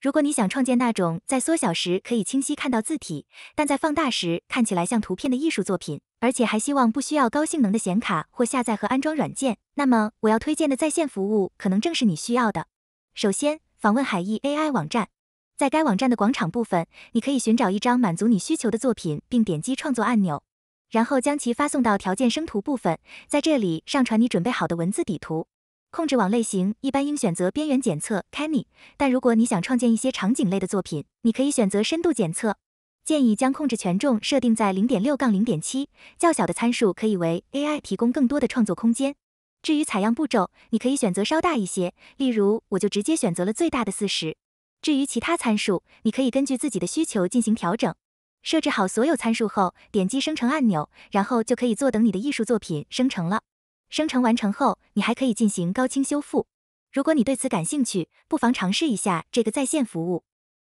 如果你想创建那种在缩小时可以清晰看到字体，但在放大时看起来像图片的艺术作品，而且还希望不需要高性能的显卡或下载和安装软件，那么我要推荐的在线服务可能正是你需要的。首先，访问海易 AI 网站，在该网站的广场部分，你可以寻找一张满足你需求的作品，并点击创作按钮，然后将其发送到条件生图部分，在这里上传你准备好的文字底图。控制网类型一般应选择边缘检测 （Canny），但如果你想创建一些场景类的作品，你可以选择深度检测。建议将控制权重设定在0.6-0.7，较小的参数可以为 AI 提供更多的创作空间。至于采样步骤，你可以选择稍大一些，例如我就直接选择了最大的四十。至于其他参数，你可以根据自己的需求进行调整。设置好所有参数后，点击生成按钮，然后就可以坐等你的艺术作品生成了。生成完成后，你还可以进行高清修复。如果你对此感兴趣，不妨尝试一下这个在线服务。